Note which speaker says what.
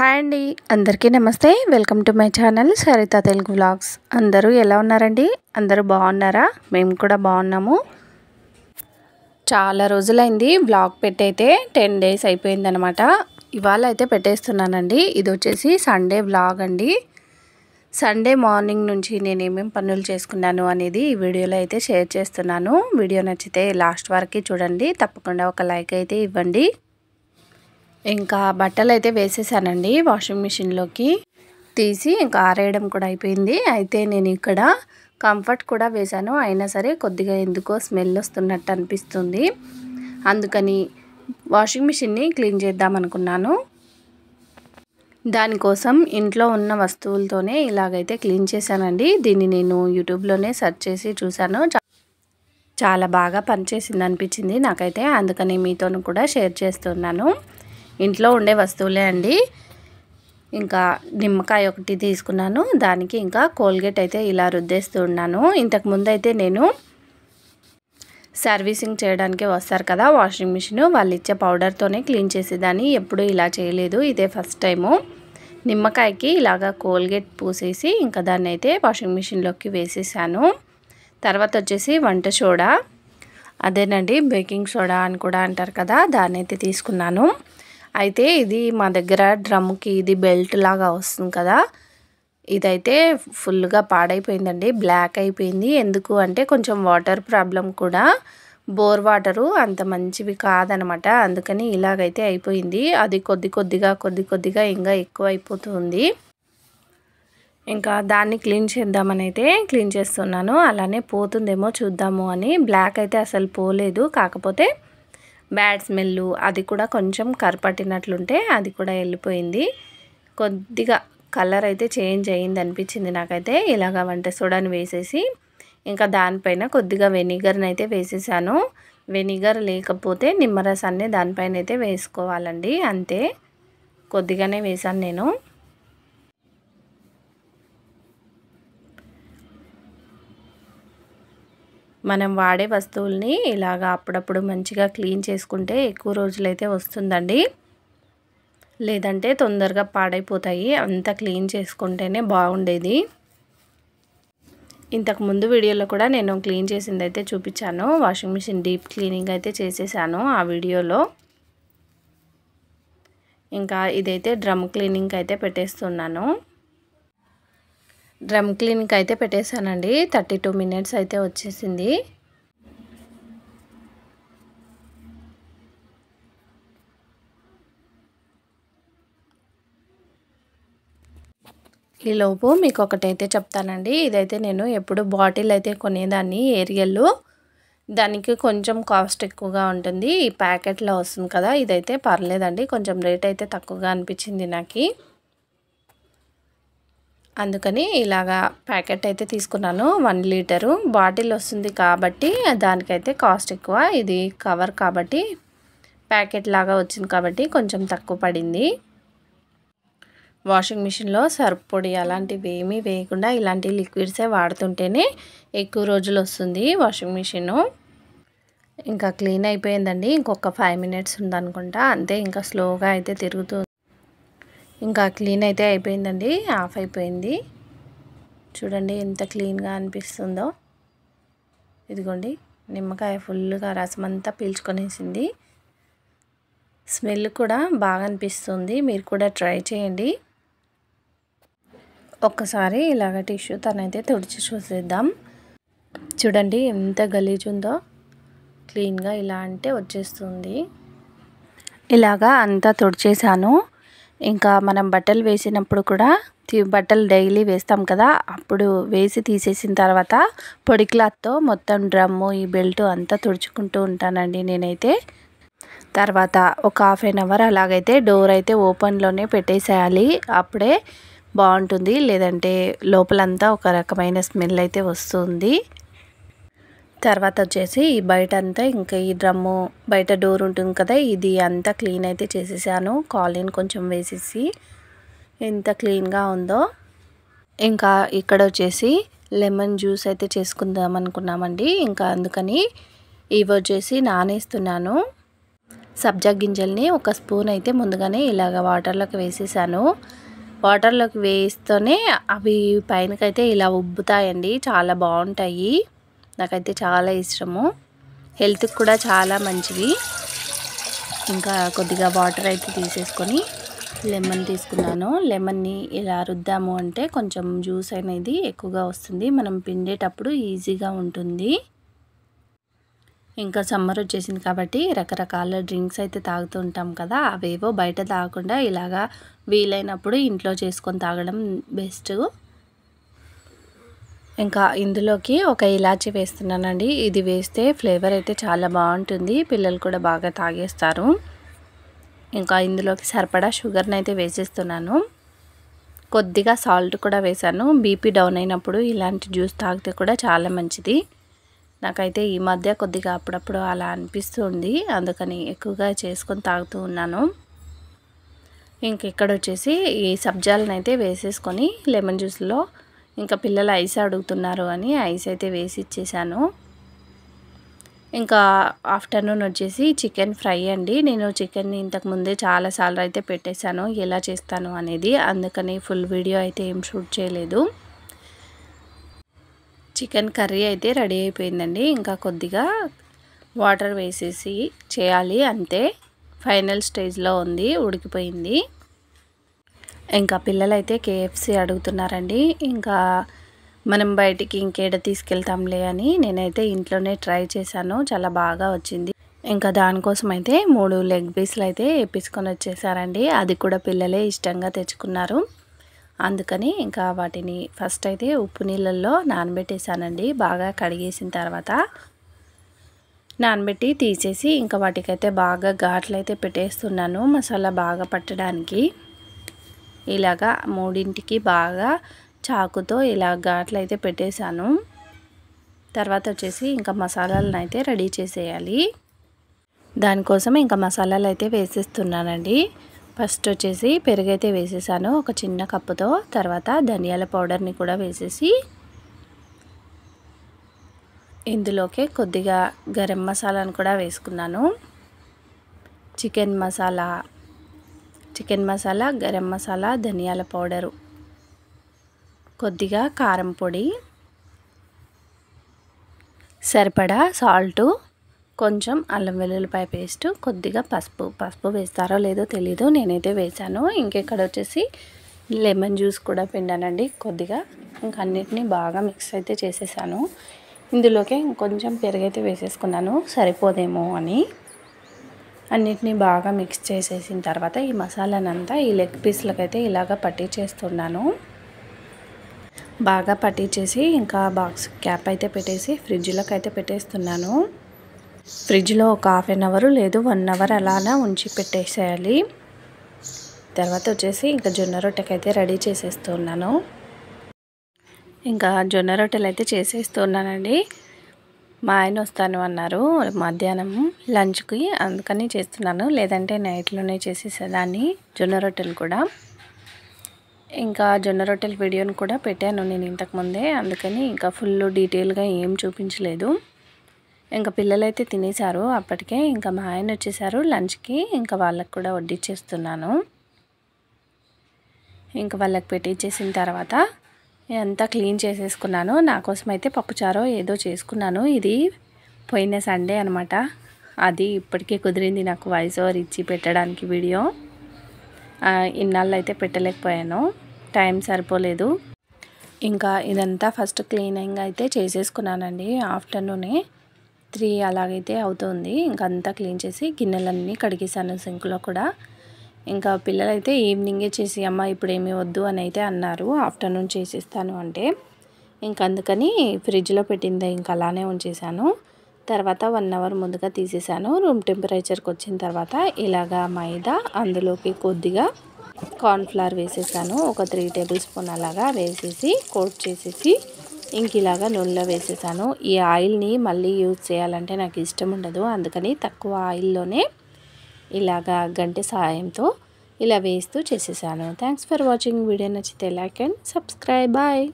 Speaker 1: hi అండి అందరికీ నమస్తే welcome to my channel Saritha Telugu vlogs అందరూ ఎలా ఉన్నారండి అందరూ బాగున్నారా మేము కూడా బాగున్నాము చాలా రోజులైంది వ్లాగ్ పెట్టయితే టెన్ డేస్ అయిపోయిందనమాట ఇవాళ అయితే పెట్టేస్తున్నానండి ఇది వచ్చేసి సండే వ్లాగ్ అండి సండే మార్నింగ్ నుంచి నేను ఏమేమి పనులు చేసుకున్నాను అనేది ఈ వీడియోలో అయితే షేర్ చేస్తున్నాను వీడియో నచ్చితే లాస్ట్ వరకు చూడండి తప్పకుండా ఒక లైక్ అయితే ఇవ్వండి ఇంకా బట్టలు అయితే వేసేసానండి వాషింగ్ మిషన్లోకి తీసి ఇంకా ఆరేయడం కూడా అయిపోయింది అయితే నేను ఇక్కడ కంఫర్ట్ కూడా వేశాను అయినా సరే కొద్దిగా ఎందుకో స్మెల్ వస్తున్నట్టు అనిపిస్తుంది అందుకని వాషింగ్ మిషన్ని క్లీన్ చేద్దాం అనుకున్నాను దానికోసం ఇంట్లో ఉన్న వస్తువులతోనే ఇలాగైతే క్లీన్ చేశానండి దీన్ని నేను యూట్యూబ్లోనే సెర్చ్ చేసి చూశాను చాలా బాగా పనిచేసింది అనిపించింది నాకైతే అందుకని మీతోనూ కూడా షేర్ చేస్తున్నాను ఇంట్లో ఉండే వస్తువులే అండి ఇంకా నిమ్మకాయ ఒకటి తీసుకున్నాను దానికి ఇంకా కోల్గేట్ అయితే ఇలా రుద్దేస్తూ ఉన్నాను ఇంతకుముందు అయితే నేను సర్వీసింగ్ చేయడానికి వస్తారు కదా వాషింగ్ మిషన్ వాళ్ళు ఇచ్చే పౌడర్తోనే క్లీన్ చేసేదాన్ని ఎప్పుడూ ఇలా చేయలేదు ఇదే ఫస్ట్ టైము నిమ్మకాయకి ఇలాగా కోల్గేట్ పూసేసి ఇంకా దాన్ని అయితే వాషింగ్ మిషన్లోకి వేసేసాను తర్వాత వచ్చేసి వంట సోడా అదేనండి బేకింగ్ సోడా అని కూడా అంటారు కదా దాన్ని అయితే తీసుకున్నాను అయితే ఇది మా దగ్గర డ్రమ్కి ఇది బెల్ట్ లాగా వస్తుంది కదా ఇదైతే ఫుల్గా పాడైపోయిందండి బ్లాక్ అయిపోయింది ఎందుకు అంటే కొంచెం వాటర్ ప్రాబ్లం కూడా బోర్ వాటరు అంత మంచివి కాదనమాట అందుకని ఇలాగైతే అయిపోయింది అది కొద్ది కొద్దిగా కొద్ది కొద్దిగా ఇంకా ఎక్కువ అయిపోతుంది ఇంకా దాన్ని క్లీన్ చేద్దామని అయితే క్లీన్ చేస్తున్నాను అలానే పోతుందేమో చూద్దాము అని బ్లాక్ అయితే అసలు పోలేదు కాకపోతే బ్యాడ్ స్మెల్ అది కూడా కొంచెం కరపట్టినట్లుంటే అది కూడా వెళ్ళిపోయింది కొద్దిగా కలర్ అయితే చేంజ్ అయ్యింది అనిపించింది నాకైతే ఇలాగ వంట సోడాని వేసేసి ఇంకా దానిపైన కొద్దిగా వెనిగర్ని అయితే వేసేసాను వెనిగర్ లేకపోతే నిమ్మరసాన్ని దానిపైన అయితే వేసుకోవాలండి అంతే కొద్దిగానే వేసాను నేను మనం వాడే వస్తువుల్ని ఇలాగా అప్పుడప్పుడు మంచిగా క్లీన్ చేసుకుంటే ఎక్కువ రోజులైతే వస్తుందండి లేదంటే తొందరగా పాడైపోతాయి అంత క్లీన్ చేసుకుంటేనే బాగుండేది ఇంతకుముందు వీడియోలో కూడా నేను క్లీన్ చేసింది అయితే చూపించాను వాషింగ్ మిషన్ డీప్ క్లీనింగ్ అయితే చేసేసాను ఆ వీడియోలో ఇంకా ఇదైతే డ్రమ్ క్లీనింగ్ అయితే పెట్టేస్తున్నాను డ్రమ్ క్లీన్కి అయితే పెట్టేశానండి థర్టీ టూ మినిట్స్ అయితే వచ్చేసింది ఈలోపు మీకు ఒకటైతే చెప్తానండి ఇదైతే నేను ఎప్పుడు బాటిల్ అయితే కొనేదాన్ని ఏరియల్లో దానికి కొంచెం కాస్ట్ ఎక్కువగా ఉంటుంది ఈ ప్యాకెట్లో వస్తుంది కదా ఇదైతే పర్లేదండి కొంచెం రేట్ అయితే తక్కువగా అనిపించింది నాకు అందుకని ఇలాగా ప్యాకెట్ అయితే తీసుకున్నాను వన్ లీటరు బాటిల్ వస్తుంది కాబట్టి దానికైతే కాస్ట్ ఎక్కువ ఇది కవర్ కాబట్టి ప్యాకెట్ లాగా వచ్చింది కాబట్టి కొంచెం తక్కువ పడింది వాషింగ్ మిషన్లో సర్ఫ్ పొడి అలాంటివి ఏమీ వేయకుండా ఇలాంటి లిక్విడ్సే వాడుతుంటేనే ఎక్కువ రోజులు వస్తుంది వాషింగ్ మిషను ఇంకా క్లీన్ అయిపోయిందండి ఇంకొక ఫైవ్ మినిట్స్ ఉందనుకుంటా అంతే ఇంకా స్లోగా అయితే తిరుగుతూ ఇంకా క్లీన్ అయితే అయిపోయిందండి ఆఫ్ అయిపోయింది చూడండి ఎంత క్లీన్గా అనిపిస్తుందో ఇదిగోండి నిమ్మకాయ ఫుల్గా రసం అంతా పీల్చుకొనేసింది స్మెల్ కూడా బాగా అనిపిస్తుంది మీరు కూడా ట్రై చేయండి ఒక్కసారి ఇలాగ టిష్యూ తనైతే తుడిచి చూసేద్దాం చూడండి ఎంత గలీజుందో ఉందో క్లీన్గా ఇలా అంటే వచ్చేస్తుంది ఇలాగా అంతా తుడిచేసాను ఇంకా మనం బట్టలు వేసినప్పుడు కూడా బట్టలు డైలీ వేస్తాం కదా అప్పుడు వేసి తీసేసిన తర్వాత పొడి క్లాత్తో మొత్తం డ్రమ్ము ఈ బెల్ట్ అంతా తుడుచుకుంటూ ఉంటానండి నేనైతే తర్వాత ఒక హాఫ్ అన్ అవర్ అలాగైతే డోర్ అయితే ఓపెన్లోనే పెట్టేసేయాలి అప్పుడే బాగుంటుంది లేదంటే లోపలంతా ఒక రకమైన స్మెల్ అయితే వస్తుంది తర్వాత వచ్చేసి బయట అంతా ఇంకా ఈ డ్రమ్ము బయట డోర్ ఉంటుంది కదా ఇది అంతా క్లీన్ అయితే చేసేసాను కాలిన్ కొంచెం వేసేసి ఎంత క్లీన్గా ఉందో ఇంకా ఇక్కడ వచ్చేసి లెమన్ జ్యూస్ అయితే చేసుకుందాం అనుకున్నామండి ఇంకా అందుకని ఇవి వచ్చేసి నానేస్తున్నాను సబ్జా గింజల్ని ఒక స్పూన్ అయితే ముందుగానే ఇలాగ వాటర్లోకి వేసేసాను వాటర్లోకి వేస్తూనే అవి పైనకైతే ఇలా ఉబ్బుతాయండి చాలా బాగుంటాయి నాకైతే చాలా ఇష్టము హెల్త్కి కూడా చాలా మంచివి ఇంకా కొద్దిగా వాటర్ అయితే తీసేసుకొని లెమన్ తీసుకున్నాను లెమన్ని ఇలా రుద్దాము అంటే కొంచెం జ్యూస్ అనేది ఎక్కువగా వస్తుంది మనం పిండేటప్పుడు ఈజీగా ఉంటుంది ఇంకా సమ్మర్ వచ్చేసింది కాబట్టి రకరకాల డ్రింక్స్ అయితే తాగుతూ ఉంటాం కదా అవేవో బయట తాగకుండా ఇలాగా వీలైనప్పుడు ఇంట్లో చేసుకొని తాగడం బెస్ట్ ఇంకా ఇందులోకి ఒక ఇలాచి వేస్తున్నానండి ఇది వేస్తే ఫ్లేవర్ అయితే చాలా బాగుంటుంది పిల్లలు కూడా బాగా తాగేస్తారు ఇంకా ఇందులోకి సరిపడా షుగర్ని అయితే వేసేస్తున్నాను కొద్దిగా సాల్ట్ కూడా వేశాను బీపీ డౌన్ అయినప్పుడు ఇలాంటి జ్యూస్ తాగితే కూడా చాలా మంచిది నాకైతే ఈ మధ్య కొద్దిగా అప్పుడప్పుడు అలా అనిపిస్తుంది అందుకని ఎక్కువగా చేసుకొని తాగుతూ ఉన్నాను ఇంక ఇక్కడ వచ్చేసి ఈ సబ్జాలను అయితే వేసేసుకొని లెమన్ జ్యూస్లో ఇంకా పిల్లలు ఐస్ అడుగుతున్నారు అని ఐస్ అయితే వేసి ఇచ్చేసాను ఇంకా ఆఫ్టర్నూన్ వచ్చేసి చికెన్ ఫ్రై అండి నేను చికెన్ని ఇంతకుముందే చాలాసార్లు అయితే పెట్టేశాను ఎలా చేస్తాను అనేది అందుకని ఫుల్ వీడియో అయితే ఏం షూట్ చేయలేదు చికెన్ కర్రీ అయితే రెడీ అయిపోయిందండి ఇంకా కొద్దిగా వాటర్ వేసేసి చేయాలి అంతే ఫైనల్ స్టేజ్లో ఉంది ఉడికిపోయింది ఇంకా పిల్లలైతే కేఎఫ్సి అడుగుతున్నారండి ఇంకా మనం బయటికి ఇంకేడ తీసుకెళ్తాంలే అని నేనైతే ఇంట్లోనే ట్రై చేశాను చాలా బాగా వచ్చింది ఇంకా దానికోసం అయితే మూడు లెగ్ పీస్లు అయితే వేపించుకొని వచ్చేసారండి అది కూడా పిల్లలే ఇష్టంగా తెచ్చుకున్నారు అందుకని ఇంకా వాటిని ఫస్ట్ అయితే ఉప్పు నీళ్ళల్లో నానబెట్టేశానండి బాగా కడిగేసిన తర్వాత నానబెట్టి తీసేసి ఇంకా వాటికైతే బాగా ఘాట్లు అయితే పెట్టేస్తున్నాను మసాలా బాగా పట్టడానికి ఇలాగా మూడింటికి బాగా చాకుతో ఇలా గాట్లయితే పెట్టేశాను తర్వాత వచ్చేసి ఇంకా మసాలాలను అయితే రెడీ చేసేయాలి దానికోసం ఇంకా మసాలాలు అయితే వేసేస్తున్నానండి ఫస్ట్ వచ్చేసి పెరుగైతే వేసేసాను ఒక చిన్న కప్పుతో తర్వాత ధనియాల పౌడర్ని కూడా వేసేసి ఇందులోకే కొద్దిగా గరం మసాలాను కూడా వేసుకున్నాను చికెన్ మసాలా చికెన్ మసాలా గరం మసాలా ధనియాల పౌడరు కొద్దిగా కారం పొడి సరిపడా సాల్టు కొంచెం అల్లం వెల్లుల్లిపాయ పేస్ట్ కొద్దిగా పసుపు పసుపు వేస్తారో లేదో తెలీదు నేనైతే వేశాను ఇంకెక్కడ వచ్చేసి లెమన్ జ్యూస్ కూడా పిండానండి కొద్దిగా ఇంకా అన్నిటినీ బాగా మిక్స్ అయితే చేసేసాను ఇందులోకే ఇంకొంచెం పెరుగైతే వేసేసుకున్నాను సరిపోదేమో అని అన్నిటినీ బాగా మిక్స్ చేసేసిన తర్వాత ఈ మసాలానంతా ఈ లెగ్ పీస్లకైతే ఇలాగ పట్టీ చేస్తున్నాను బాగా పట్టించేసి ఇంకా బాక్స్ క్యాప్ అయితే పెట్టేసి ఫ్రిడ్జ్లోకి అయితే పెట్టేస్తున్నాను ఫ్రిడ్జ్లో ఒక హాఫ్ అన్ అవర్ లేదు వన్ అవర్ అలానే ఉంచి పెట్టేసేయాలి తర్వాత వచ్చేసి ఇంకా జొన్న రొట్టెకి అయితే రెడీ చేసేస్తున్నాను ఇంకా జొన్న రొట్టెలు అయితే చేసేస్తున్నానండి మా ఆయన వస్తాను అన్నారు మధ్యాహ్నం లంచ్కి అందుకని చేస్తున్నాను లేదంటే నైట్లోనే చేసేసేదాన్ని జొన్న రొట్టెలు కూడా ఇంకా జొన్న రొట్టెల వీడియోని కూడా పెట్టాను నేను ఇంతకుముందే అందుకని ఇంకా ఫుల్ డీటెయిల్గా ఏం చూపించలేదు ఇంకా పిల్లలైతే తినేశారు అప్పటికే ఇంకా మా ఆయన వచ్చేసారు లంచ్కి ఇంకా వాళ్ళకు కూడా చేస్తున్నాను ఇంకా వాళ్ళకి పెట్టించేసిన తర్వాత అంతా క్లీన్ చేసేసుకున్నాను నా కోసం అయితే పప్పుచారో ఏదో చేసుకున్నాను ఇది పోయిన సండే అనమాట అది ఇప్పటికే కుదిరింది నాకు వాయిస్ ఓవర్ ఇచ్చి పెట్టడానికి వీడియో ఇన్నాళ్ళు అయితే పెట్టలేకపోయాను టైం సరిపోలేదు ఇంకా ఇదంతా ఫస్ట్ క్లీనింగ్ అయితే చేసేసుకున్నానండి ఆఫ్టర్నూనే త్రీ అలాగైతే అవుతుంది ఇంకా అంతా క్లీన్ చేసి గిన్నెలన్నీ కడిగేసాను సింక్లో కూడా ఇంకా పిల్లలైతే ఈవినింగే చేసి అమ్మ ఇప్పుడు ఏమీ వద్దు అని అయితే అన్నారు ఆఫ్టర్నూన్ చేసిస్తాను అంటే ఇంక అందుకని ఫ్రిడ్జ్లో పెట్టింది ఇంకా అలానే ఉంచేసాను తర్వాత వన్ అవర్ ముందుగా తీసేసాను రూమ్ టెంపరేచర్కి వచ్చిన తర్వాత ఇలాగా మైదా అందులోకి కొద్దిగా కార్న్ఫ్లవర్ వేసేసాను ఒక త్రీ టేబుల్ స్పూన్ అలాగా వేసేసి కోట్ చేసేసి ఇంక ఇలాగా నూనెలో వేసేసాను ఈ ఆయిల్ని మళ్ళీ యూజ్ చేయాలంటే నాకు ఇష్టం ఉండదు అందుకని తక్కువ ఆయిల్లోనే ఇలాగా గంటి సహాయంతో ఇలా వేస్తూ చేసేసాను థ్యాంక్స్ ఫర్ వాచింగ్ వీడియో నచ్చితే లైక్ అండ్ సబ్స్క్రైబ్ బాయ్